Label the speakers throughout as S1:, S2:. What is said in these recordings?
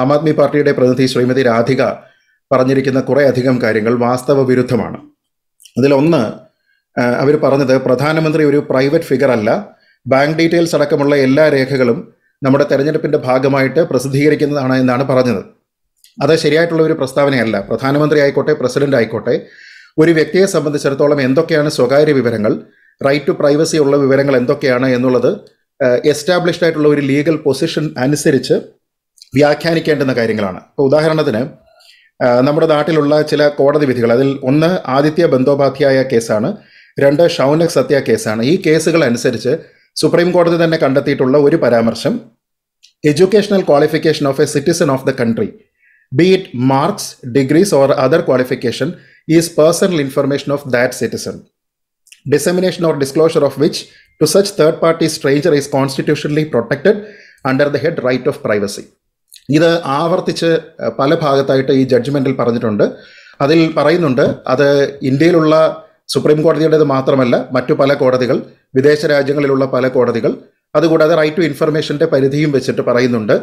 S1: ആം ആദ്മി പാർട്ടിയുടെ പ്രതിനിധി ശ്രീമതി രാധിക പറഞ്ഞിരിക്കുന്ന കുറേ അധികം കാര്യങ്ങൾ വാസ്തവ വിരുദ്ധമാണ് അതിലൊന്ന് അവർ പറഞ്ഞത് പ്രധാനമന്ത്രി ഒരു പ്രൈവറ്റ് ഫിഗർ അല്ല ബാങ്ക് ഡീറ്റെയിൽസ് അടക്കമുള്ള എല്ലാ രേഖകളും നമ്മുടെ തെരഞ്ഞെടുപ്പിൻ്റെ ഭാഗമായിട്ട് പ്രസിദ്ധീകരിക്കുന്നതാണ് എന്നാണ് പറഞ്ഞത് അത് ശരിയായിട്ടുള്ള ഒരു പ്രസ്താവനയല്ല പ്രധാനമന്ത്രി ആയിക്കോട്ടെ പ്രസിഡന്റ് ആയിക്കോട്ടെ ഒരു വ്യക്തിയെ സംബന്ധിച്ചിടത്തോളം എന്തൊക്കെയാണ് സ്വകാര്യ വിവരങ്ങൾ റൈറ്റ് ടു പ്രൈവസി ഉള്ള വിവരങ്ങൾ എന്തൊക്കെയാണ് എന്നുള്ളത് എസ്റ്റാബ്ലിഷ്ഡ് ആയിട്ടുള്ള ഒരു ലീഗൽ പൊസിഷൻ അനുസരിച്ച് വ്യാഖ്യാനിക്കേണ്ടുന്ന കാര്യങ്ങളാണ് ഇപ്പോൾ ഉദാഹരണത്തിന് നമ്മുടെ നാട്ടിലുള്ള ചില കോടതി വിധികൾ അതിൽ ഒന്ന് ആദിത്യ ബന്ധോപാധ്യായ കേസാണ് രണ്ട് ഷൗനക് സത്യ കേസാണ് ഈ കേസുകൾ അനുസരിച്ച് സുപ്രീം കോടതി തന്നെ കണ്ടെത്തിയിട്ടുള്ള ഒരു പരാമർശം educational qualification of a citizen of the country be it marks degrees or other qualification is personal information of that citizen dissemination or disclosure of which to such third party stranger is constitutionally protected under the head right of privacy ഇത് ആവർത്തിച്ച് പല ഭാഗത്തായിട്ട് ഈ ജഡ്ജ്മെൻറ്റിൽ പറഞ്ഞിട്ടുണ്ട് അതിൽ പറയുന്നുണ്ട് അത് ഇന്ത്യയിലുള്ള സുപ്രീം കോടതിയുടേത് മാത്രമല്ല മറ്റു പല കോടതികൾ വിദേശ രാജ്യങ്ങളിലുള്ള പല കോടതികൾ അതുകൂടാതെ റൈറ്റ് ടു ഇൻഫർമേഷൻ്റെ പരിധിയും വെച്ചിട്ട് പറയുന്നുണ്ട്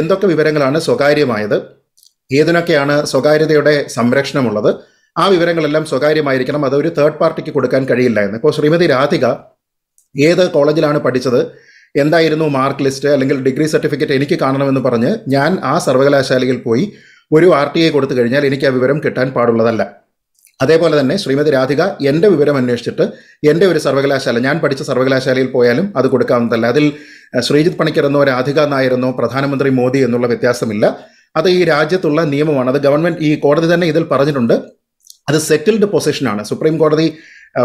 S1: എന്തൊക്കെ വിവരങ്ങളാണ് സ്വകാര്യമായത് ഏതിനൊക്കെയാണ് സ്വകാര്യതയുടെ സംരക്ഷണമുള്ളത് ആ വിവരങ്ങളെല്ലാം സ്വകാര്യമായിരിക്കണം അതൊരു തേർഡ് പാർട്ടിക്ക് കൊടുക്കാൻ കഴിയില്ല എന്ന് ഇപ്പോൾ ശ്രീമതി രാധിക ഏത് കോളേജിലാണ് പഠിച്ചത് എന്തായിരുന്നു മാർക്ക് ലിസ്റ്റ് അല്ലെങ്കിൽ ഡിഗ്രി സർട്ടിഫിക്കറ്റ് എനിക്ക് കാണണമെന്ന് പറഞ്ഞ് ഞാൻ ആ സർവകലാശാലയിൽ പോയി ഒരു ആർ ടി ഐ കൊടുത്തു കഴിഞ്ഞാൽ എനിക്ക് ആ വിവരം കിട്ടാൻ പാടുള്ളതല്ല അതേപോലെ തന്നെ ശ്രീമതി രാധിക എൻ്റെ വിവരം അന്വേഷിച്ചിട്ട് എൻ്റെ ഒരു സർവകലാശാല ഞാൻ പഠിച്ച സർവകലാശാലയിൽ പോയാലും അത് കൊടുക്കാവുന്നതല്ല അതിൽ ശ്രീജിത് പണിക്കർ എന്നോ രാധിക നായരെന്നോ പ്രധാനമന്ത്രി മോദി എന്നുള്ള വ്യത്യാസമില്ല അത് ഈ രാജ്യത്തുള്ള നിയമമാണ് അത് ഗവൺമെൻറ് ഈ കോടതി തന്നെ ഇതിൽ പറഞ്ഞിട്ടുണ്ട് അത് സെറ്റിൽഡ് പൊസിഷനാണ് സുപ്രീം കോടതി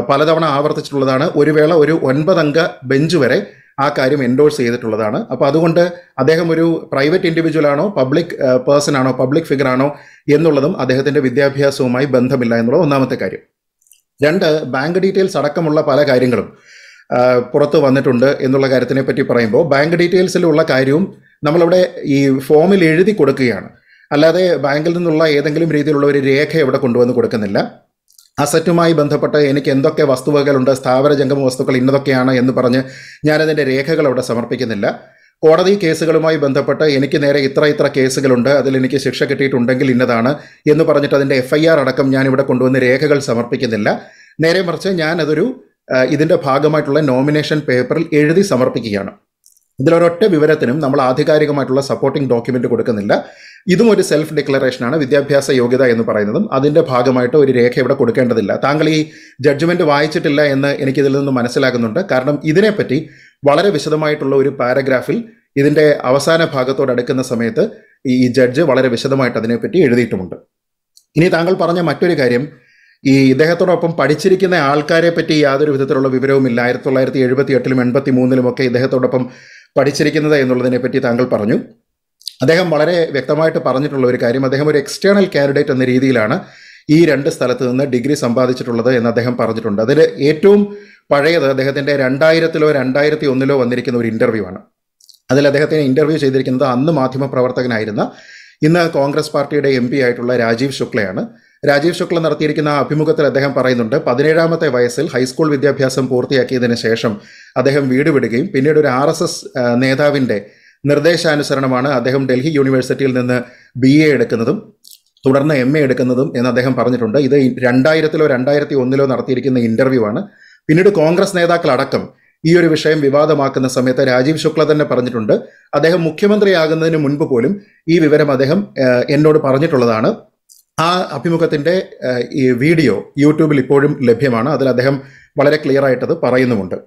S1: പലതവണ ആവർത്തിച്ചിട്ടുള്ളതാണ് ഒരു വേള ഒരു ഒൻപതംഗ ബെഞ്ച് വരെ ആ കാര്യം എൻഡോഴ്സ് ചെയ്തിട്ടുള്ളതാണ് അപ്പോൾ അതുകൊണ്ട് അദ്ദേഹം ഒരു പ്രൈവറ്റ് ഇൻഡിവിജ്വൽ ആണോ പബ്ലിക് പേഴ്സൺ ആണോ പബ്ലിക് ഫിഗർ ആണോ എന്നുള്ളതും അദ്ദേഹത്തിൻ്റെ വിദ്യാഭ്യാസവുമായി ബന്ധമില്ല എന്നുള്ളത് ഒന്നാമത്തെ കാര്യം രണ്ട് ബാങ്ക് ഡീറ്റെയിൽസ് അടക്കമുള്ള പല കാര്യങ്ങളും പുറത്ത് വന്നിട്ടുണ്ട് എന്നുള്ള കാര്യത്തിനെ പറ്റി പറയുമ്പോൾ ബാങ്ക് ഡീറ്റെയിൽസിലുള്ള കാര്യവും നമ്മളവിടെ ഈ ഫോമിൽ എഴുതി കൊടുക്കുകയാണ് അല്ലാതെ ബാങ്കിൽ നിന്നുള്ള ഏതെങ്കിലും രീതിയിലുള്ള ഒരു രേഖ ഇവിടെ കൊണ്ടുവന്ന് കൊടുക്കുന്നില്ല അസറ്റുമായി ബന്ധപ്പെട്ട് എനിക്ക് എന്തൊക്കെ വസ്തുവകകളുണ്ട് സ്ഥാപന ജംഗമ വസ്തുക്കൾ ഇന്നതൊക്കെയാണ് എന്ന് പറഞ്ഞ് ഞാനതിൻ്റെ രേഖകൾ അവിടെ സമർപ്പിക്കുന്നില്ല കോടതി കേസുകളുമായി ബന്ധപ്പെട്ട് എനിക്ക് നേരെ ഇത്ര ഇത്ര കേസുകളുണ്ട് അതിൽ എനിക്ക് ശിക്ഷ കിട്ടിയിട്ടുണ്ടെങ്കിൽ ഇന്നതാണ് എന്ന് പറഞ്ഞിട്ട് അതിൻ്റെ എഫ് ഐ ആർ അടക്കം ഞാൻ ഇവിടെ കൊണ്ടുവന്ന് രേഖകൾ സമർപ്പിക്കുന്നില്ല നേരെ മറിച്ച് ഞാനതൊരു ഇതിൻ്റെ ഭാഗമായിട്ടുള്ള നോമിനേഷൻ പേപ്പറിൽ എഴുതി സമർപ്പിക്കുകയാണ് ഇതിലൊരൊറ്റ വിവരത്തിനും നമ്മൾ ആധികാരികമായിട്ടുള്ള സപ്പോർട്ടിംഗ് ഡോക്യുമെൻ്റ് കൊടുക്കുന്നില്ല ഇതും ഒരു സെൽഫ് ഡിക്ലറേഷനാണ് വിദ്യാഭ്യാസ യോഗ്യത എന്ന് പറയുന്നതും അതിൻ്റെ ഭാഗമായിട്ട് ഒരു രേഖ ഇവിടെ കൊടുക്കേണ്ടതില്ല താങ്കൾ ഈ ജഡ്ജ്മെൻറ്റ് വായിച്ചിട്ടില്ല എന്ന് എനിക്കിതിൽ നിന്ന് മനസ്സിലാകുന്നുണ്ട് കാരണം ഇതിനെപ്പറ്റി വളരെ വിശദമായിട്ടുള്ള ഒരു പാരഗ്രാഫിൽ ഇതിൻ്റെ അവസാന ഭാഗത്തോട് അടുക്കുന്ന സമയത്ത് ഈ ജഡ്ജ് വളരെ വിശദമായിട്ട് അതിനെപ്പറ്റി എഴുതിയിട്ടുമുണ്ട് ഇനി താങ്കൾ പറഞ്ഞ മറ്റൊരു കാര്യം ഈ ഇദ്ദേഹത്തോടൊപ്പം പഠിച്ചിരിക്കുന്ന ആൾക്കാരെ പറ്റി യാതൊരു വിധത്തിലുള്ള വിവരവുമില്ല ആയിരത്തി തൊള്ളായിരത്തി എഴുപത്തി എട്ടിലും എൺപത്തി മൂന്നിലുമൊക്കെ ഇദ്ദേഹത്തോടൊപ്പം പഠിച്ചിരിക്കുന്നത് എന്നുള്ളതിനെ പറ്റി താങ്കൾ പറഞ്ഞു അദ്ദേഹം വളരെ വ്യക്തമായിട്ട് പറഞ്ഞിട്ടുള്ള ഒരു കാര്യം അദ്ദേഹം ഒരു എക്സ്റ്റേണൽ കാൻഡിഡേറ്റ് എന്ന രീതിയിലാണ് ഈ രണ്ട് സ്ഥലത്ത് നിന്ന് ഡിഗ്രി സമ്പാദിച്ചിട്ടുള്ളത് എന്ന് അദ്ദേഹം പറഞ്ഞിട്ടുണ്ട് അതിൽ ഏറ്റവും പഴയത് അദ്ദേഹത്തിൻ്റെ രണ്ടായിരത്തിലോ രണ്ടായിരത്തി ഒന്നിലോ വന്നിരിക്കുന്ന ഒരു ഇൻ്റർവ്യൂ ആണ് അതിൽ അദ്ദേഹത്തിന് ഇൻ്റർവ്യൂ ചെയ്തിരിക്കുന്നത് അന്ന് പ്രവർത്തകനായിരുന്ന ഇന്ന് കോൺഗ്രസ് പാർട്ടിയുടെ എം പി ആയിട്ടുള്ള രാജീവ് ശുക്ലയാണ് രാജീവ് ശുക്ല നടത്തിയിരിക്കുന്ന അഭിമുഖത്തിൽ അദ്ദേഹം പറയുന്നുണ്ട് പതിനേഴാമത്തെ വയസ്സിൽ ഹൈസ്കൂൾ വിദ്യാഭ്യാസം പൂർത്തിയാക്കിയതിനു ശേഷം അദ്ദേഹം വീട് വിടുകയും പിന്നീട് ഒരു ആർ നേതാവിൻ്റെ നിർദ്ദേശാനുസരണമാണ് അദ്ദേഹം ഡൽഹി യൂണിവേഴ്സിറ്റിയിൽ നിന്ന് ബി എ എടുക്കുന്നതും തുടർന്ന് എം എ എടുക്കുന്നതും എന്ന് അദ്ദേഹം പറഞ്ഞിട്ടുണ്ട് ഇത് രണ്ടായിരത്തിലോ രണ്ടായിരത്തി ഒന്നിലോ നടത്തിയിരിക്കുന്ന ഇന്റർവ്യൂ ആണ് പിന്നീട് കോൺഗ്രസ് നേതാക്കളടക്കം ഈ ഒരു വിഷയം വിവാദമാക്കുന്ന സമയത്ത് രാജീവ് ശുക്ല തന്നെ പറഞ്ഞിട്ടുണ്ട് അദ്ദേഹം മുഖ്യമന്ത്രിയാകുന്നതിന് മുൻപ് പോലും ഈ വിവരം അദ്ദേഹം എന്നോട് പറഞ്ഞിട്ടുള്ളതാണ് ആ അഭിമുഖത്തിന്റെ ഈ വീഡിയോ യൂട്യൂബിൽ ഇപ്പോഴും ലഭ്യമാണ് അതിൽ അദ്ദേഹം വളരെ ക്ലിയർ ആയിട്ടത് പറയുന്നുമുണ്ട്